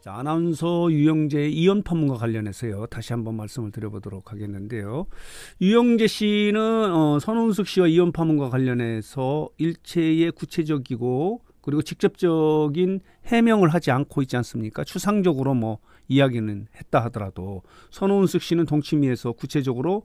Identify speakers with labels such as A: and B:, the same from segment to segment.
A: 자, 아나운서 유영재 이혼파문과 관련해서요. 다시 한번 말씀을 드려보도록 하겠는데요. 유영재 씨는 어, 선운숙 씨와 이혼파문과 관련해서 일체의 구체적이고 그리고 직접적인 해명을 하지 않고 있지 않습니까? 추상적으로 뭐 이야기는 했다 하더라도 선운숙 씨는 동치미에서 구체적으로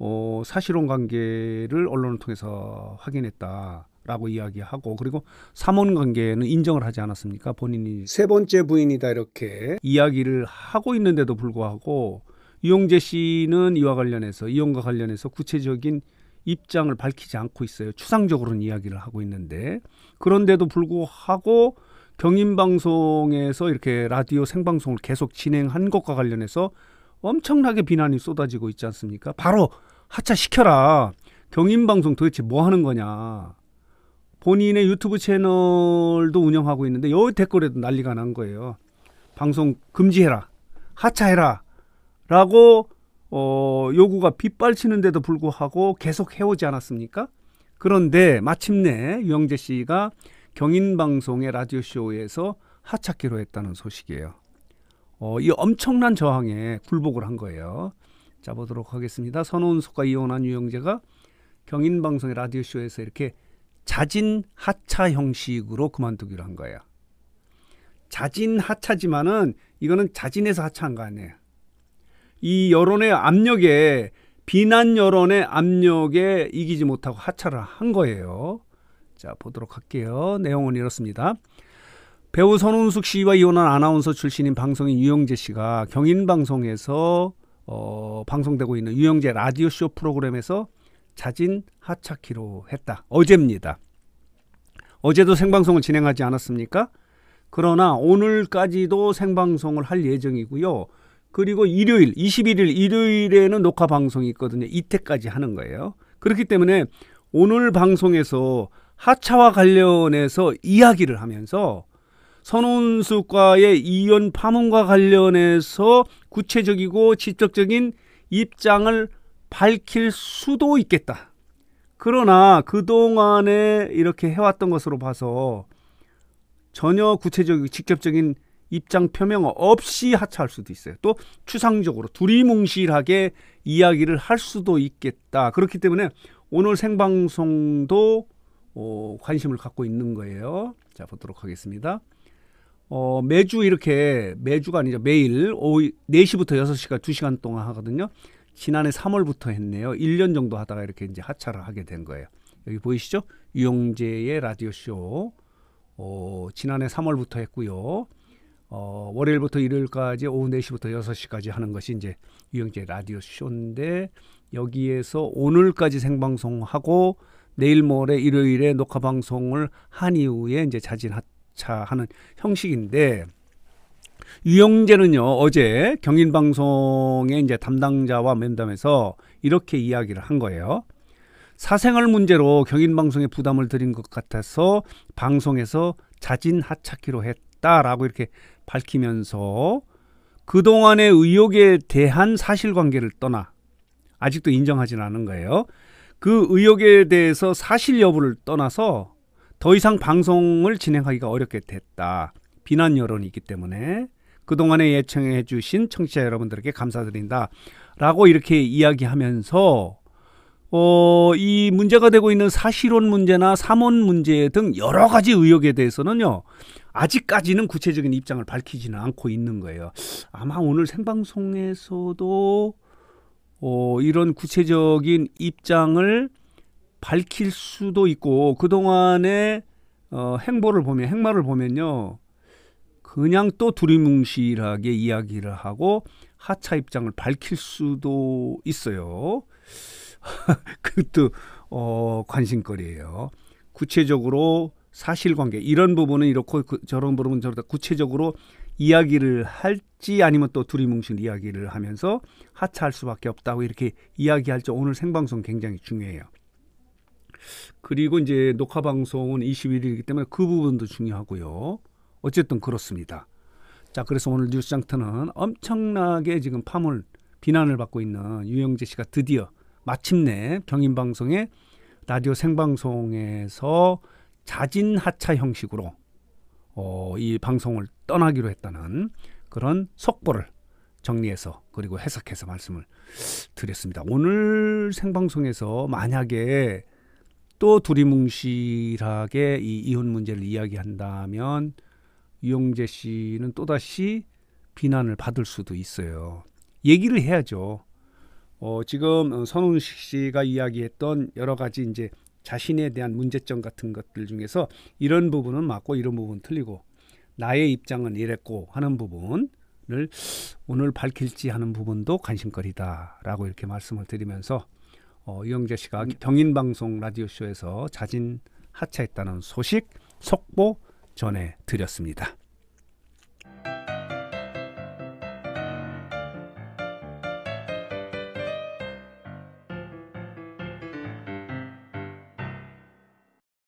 A: 어, 사실혼 관계를 언론을 통해서 확인했다. 라고 이야기하고 그리고 사원 관계는 인정을 하지 않았습니까? 본인이 세 번째 부인이다 이렇게 이야기를 하고 있는데도 불구하고 이용재 씨는 이와 관련해서 이용과 관련해서 구체적인 입장을 밝히지 않고 있어요. 추상적으로는 이야기를 하고 있는데 그런데도 불구하고 경인방송에서 이렇게 라디오 생방송을 계속 진행한 것과 관련해서 엄청나게 비난이 쏟아지고 있지 않습니까? 바로 하차시켜라. 경인방송 도대체 뭐 하는 거냐. 본인의 유튜브 채널도 운영하고 있는데 여기 댓글에도 난리가 난 거예요. 방송 금지해라, 하차해라라고 어, 요구가 빗발치는데도 불구하고 계속 해오지 않았습니까? 그런데 마침내 유영재 씨가 경인방송의 라디오쇼에서 하차키로 했다는 소식이에요. 어, 이 엄청난 저항에 굴복을 한 거예요. 자 보도록 하겠습니다. 선호은숙과 이혼한 유영재가 경인방송의 라디오쇼에서 이렇게 자진 하차 형식으로 그만두기로 한 거예요. 자진 하차지만은 이거는 자진해서 하차한 거 아니에요. 이 여론의 압력에 비난 여론의 압력에 이기지 못하고 하차를 한 거예요. 자, 보도록 할게요. 내용은 이렇습니다. 배우 선운숙 씨와 이혼한 아나운서 출신인 방송인 유영재 씨가 경인방송에서 어, 방송되고 있는 유영재 라디오쇼 프로그램에서 자진 하차키로 했다. 어제입니다. 어제도 생방송을 진행하지 않았습니까? 그러나 오늘까지도 생방송을 할 예정이고요. 그리고 일요일, 21일 일요일에는 녹화 방송이 있거든요. 이때까지 하는 거예요. 그렇기 때문에 오늘 방송에서 하차와 관련해서 이야기를 하면서 선원수과의 이연 파문과 관련해서 구체적이고 직접적인 입장을 밝힐 수도 있겠다. 그러나 그동안에 이렇게 해왔던 것으로 봐서 전혀 구체적 이고 직접적인 입장 표명 없이 하차할 수도 있어요. 또 추상적으로 두리뭉실하게 이야기를 할 수도 있겠다. 그렇기 때문에 오늘 생방송도 어, 관심을 갖고 있는 거예요. 자 보도록 하겠습니다. 어, 매주 이렇게 매주가 아니죠. 매일 오후 4시부터 6시가 2시간 동안 하거든요. 지난해 3월부터 했네요. 1년 정도 하다가 이렇게 이제 하차를 하게 된 거예요. 여기 보이시죠? 유영재의 라디오쇼. 어, 지난해 3월부터 했고요. 어, 월요일부터 일요일까지 오후 4시부터 6시까지 하는 것이 이제 유영재 라디오쇼인데 여기에서 오늘까지 생방송하고 내일 모레 일요일에 녹화 방송을 한 이후에 이제 자진 하차하는 형식인데 유영재는요 어제 경인방송의 이제 담당자와 면담에서 이렇게 이야기를 한 거예요. 사생활 문제로 경인방송에 부담을 드린 것 같아서 방송에서 자진 하차키로 했다라고 이렇게 밝히면서 그동안의 의혹에 대한 사실관계를 떠나 아직도 인정하진 않은 거예요. 그 의혹에 대해서 사실 여부를 떠나서 더 이상 방송을 진행하기가 어렵게 됐다. 비난 여론이 있기 때문에 그동안에 예청해 주신 청취자 여러분들께 감사드린다. 라고 이렇게 이야기하면서 어, 이 문제가 되고 있는 사실혼 문제나 삼혼 문제 등 여러 가지 의혹에 대해서는요, 아직까지는 구체적인 입장을 밝히지는 않고 있는 거예요. 아마 오늘 생방송에서도 어, 이런 구체적인 입장을 밝힐 수도 있고, 그동안의 어, 행보를 보면, 행마를 보면요, 그냥 또 두리뭉실하게 이야기를 하고 하차 입장을 밝힐 수도 있어요. 그것도 어, 관심거리예요. 구체적으로 사실관계 이런 부분은 이렇고 그, 저런 부분은 저렇다 구체적으로 이야기를 할지 아니면 또 두리뭉실 이야기를 하면서 하차할 수밖에 없다고 이렇게 이야기할지 오늘 생방송 굉장히 중요해요. 그리고 이제 녹화 방송은 21일이기 때문에 그 부분도 중요하고요. 어쨌든 그렇습니다. 자, 그래서 오늘 뉴스 장터는 엄청나게 지금 파물 비난을 받고 있는 유영재 씨가 드디어 마침내 경인방송의 라디오 생방송에서 자진 하차 형식으로 어, 이 방송을 떠나기로 했다는 그런 속보를 정리해서 그리고 해석해서 말씀을 드렸습니다. 오늘 생방송에서 만약에 또 두리뭉실하게 이 이혼 문제를 이야기한다면 이용재 씨는 또다시 비난을 받을 수도 있어요. 얘기를 해야죠. 어, 지금 어, 선훈식 씨가 이야기했던 여러 가지 이제 자신에 대한 문제점 같은 것들 중에서 이런 부분은 맞고 이런 부분 틀리고 나의 입장은 이랬고 하는 부분을 오늘 밝힐지 하는 부분도 관심거리다라고 이렇게 말씀을 드리면서 어, 이영재 씨가 음. 경인방송 라디오쇼에서 자진 하차했다는 소식 속보 전해드렸습니다.